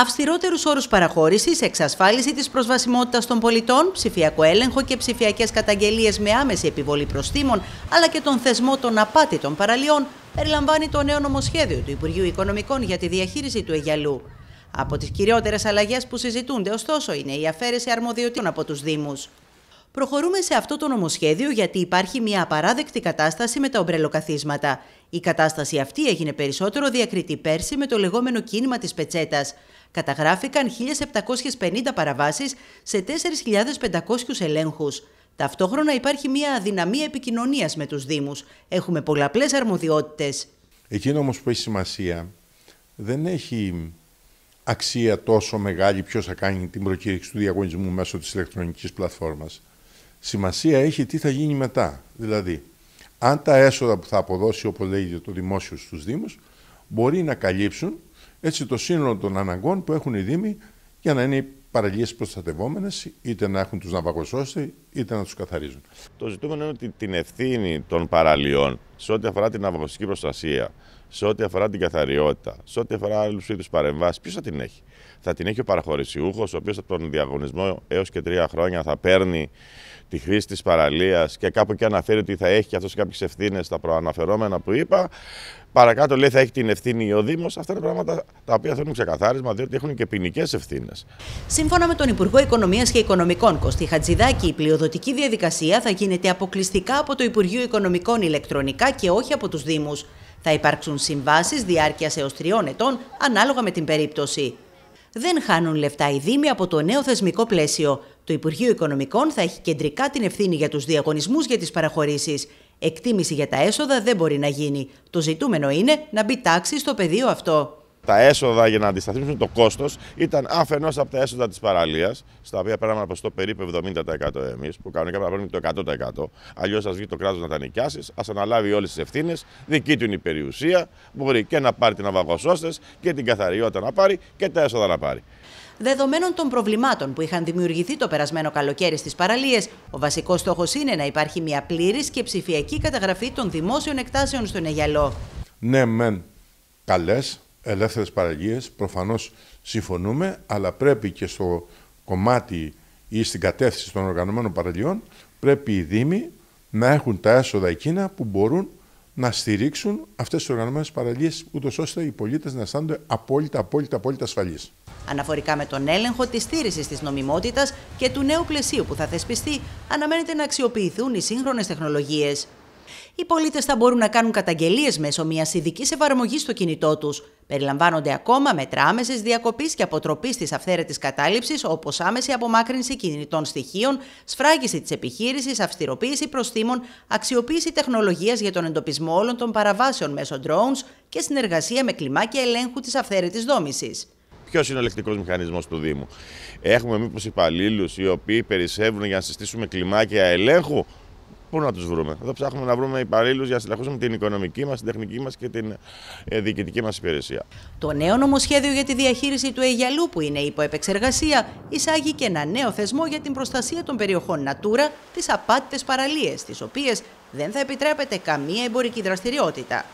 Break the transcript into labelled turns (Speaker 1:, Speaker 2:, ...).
Speaker 1: αυστηρότερους όρους παραχώρησης, εξασφάλιση της προσβασιμότητας των πολιτών, ψηφιακό έλεγχο και ψηφιακές καταγγελίες με άμεση επιβολή προστήμων, αλλά και τον θεσμό των απάτητων παραλίων, περιλαμβάνει το νέο νομοσχέδιο του Υπουργείου Οικονομικών για τη διαχείριση του Αιγιαλού. Από τις κυριότερες αλλαγές που συζητούνται, ωστόσο, είναι η αφαίρεση αρμοδιοτήτων από τους Δήμους. Προχωρούμε σε αυτό το νομοσχέδιο γιατί υπάρχει μια απαράδεκτη κατάσταση με τα ομπρελοκαθίσματα. Η κατάσταση αυτή έγινε περισσότερο διακριτή πέρσι με το λεγόμενο κίνημα της πετσέτας. Καταγράφηκαν 1.750 παραβάσεις σε 4.500 ελέγχους. Ταυτόχρονα υπάρχει μια αδυναμία επικοινωνίας με τους Δήμους. Έχουμε πολλαπλές αρμοδιότητες.
Speaker 2: Εκείνο όμως που έχει σημασία δεν έχει αξία τόσο μεγάλη ποιος θα κάνει την προκήρυξη του διαγωνισμού μέσω της ηλεκτρονικής πλατφόρμας. Σημασία έχει τι θα γίνει μετά. Δηλαδή, αν τα έσοδα που θα αποδώσει, όπως λέγεται, το δημόσιο στους Δήμους, μπορεί να καλύψουν έτσι το σύνολο των αναγκών που έχουν οι Δήμοι για να είναι οι παραλίε προστατευόμενες, είτε να έχουν τους ναυαγοσώστε, είτε να τους καθαρίζουν.
Speaker 3: Το ζητούμενο είναι ότι την ευθύνη των παραλίων σε ό,τι αφορά την ναυαγωσική προστασία, σε ό,τι αφορά την καθαριότητα, σε ό,τι αφορά άλλους είδους παρεμβάσεις, ποιος θα την έχει. Θα την έχει ο παραχωρησιούχος, ο οποίος από τον διαγωνισμό έως και τρία χρόνια θα παίρνει τη χρήση της παραλίας και κάπου και αναφέρει ότι θα έχει και αυτός κάποιες ευθύνες στα προαναφερόμενα που είπα. Παρακάτω λέει θα έχει την ευθύνη ο Δήμος. Αυτά είναι πράγματα τα οποία θέλουν ξεκαθάρισμα, διότι έχουν και ποινικές ευθύνες.
Speaker 1: Σύμφωνα με τον Υπουργό Οικονομίας και Οικονομικών Κωστή Χατζηδάκη, η πλειοδοτική διαδικασία θα γίνεται αποκλειστικά από το Υπουργείο Οικονομικών ηλεκτρονικά και όχι από τους Δήμους. Θα υπάρξουν συμβάσεις διάρκειας έως τριών ετών ανάλογα με την περίπτωση δεν χάνουν λεφτά οι Δήμοι από το νέο θεσμικό πλαίσιο. Το Υπουργείο Οικονομικών θα έχει κεντρικά την ευθύνη για τους διαγωνισμούς για τις παραχωρήσεις. Εκτίμηση για τα έσοδα δεν μπορεί να γίνει. Το ζητούμενο είναι να μπει τάξη στο πεδίο αυτό
Speaker 3: τα έσοδα για να αντισταθμίσουν το κόστος ήταν αφενός από τα έσοδα της παραλίας, στα οποία πέραμε από το περίπου 70% εμείς, που κανονικά πρέπει να το 100%. Αλλιώς, ας βγει το κράτος να τα νοικιάσεις, ας αναλάβει όλες τις ευθύνες, δική του είναι η περιουσία, μπορεί και να πάρει την αβαγοσώστε και την καθαριότητα να πάρει και τα έσοδα να πάρει.
Speaker 1: Δεδομένων των προβλημάτων που είχαν δημιουργηθεί το περασμένο καλοκαίρι στις παραλίες, ο βασικός στόχος είναι να υπάρχει μια πλήρης και ψηφιακή καταγραφή των δημόσιων εκτάσεων στον Αιγιαλό.
Speaker 2: Ναι, μεν καλές, ελεύθερες παραγγείες, προφανώς συμφωνούμε, αλλά πρέπει και στο κομμάτι ή στην κατεύθυνση των οργανωμένων παραλίων πρέπει οι Δήμοι να έχουν τα έσοδα εκείνα που μπορούν να στηρίξουν αυτές τις οργανωμένες παραλίες, ούτως ώστε οι πολίτες να αισθάνονται απόλυτα, απόλυτα, απόλυτα ασφαλείς.
Speaker 1: Αναφορικά με τον έλεγχο της στήριξη της νομιμότητας και του νέου πλαισίου που θα θεσπιστεί, αναμένεται να αξιοποιηθούν οι σύγχρονες τεχνολογίες οι πολίτες θα μπορούν να κάνουν καταγγελίες μέσω μιας ειδικής εφαρμογής στο κινητό τους. Περιλαμβάνονται ακόμα μέτρα άμεσης διακοπής και αποτροπής της αυθαίρετης κατάληψης, όπως άμεση απομάκρυνση κινητών στοιχείων, σφράγιση της επιχείρησης, αυστηροποίηση προστήμων, αξιοποίηση τεχνολογίας για τον εντοπισμό όλων των παραβάσεων μέσω drones και συνεργασία με κλιμάκια ελέγχου της αυθαίρετης δόμησης.
Speaker 3: Ποιος είναι ο ελεκτικός μηχανισμός του Δήμου, Έχουμε μήπως υπαλλήλους οι οποίοι περισσεύουν για να συστήσουμε κλιμάκια ελέγχου Πού να τους βρούμε. Εδώ ψάχνουμε να βρούμε υπαλλήλους για να συνεχίσουμε την οικονομική μας, την τεχνική μας και την ε, διοικητική μας υπηρεσία.
Speaker 1: Το νέο νομοσχέδιο για τη διαχείριση του Αιγιαλού, που είναι υπό επεξεργασία, εισάγει και ένα νέο θεσμό για την προστασία των περιοχών Natura, τις απάτητες παραλίες, τις οποίες δεν θα επιτρέπεται καμία εμπορική δραστηριότητα.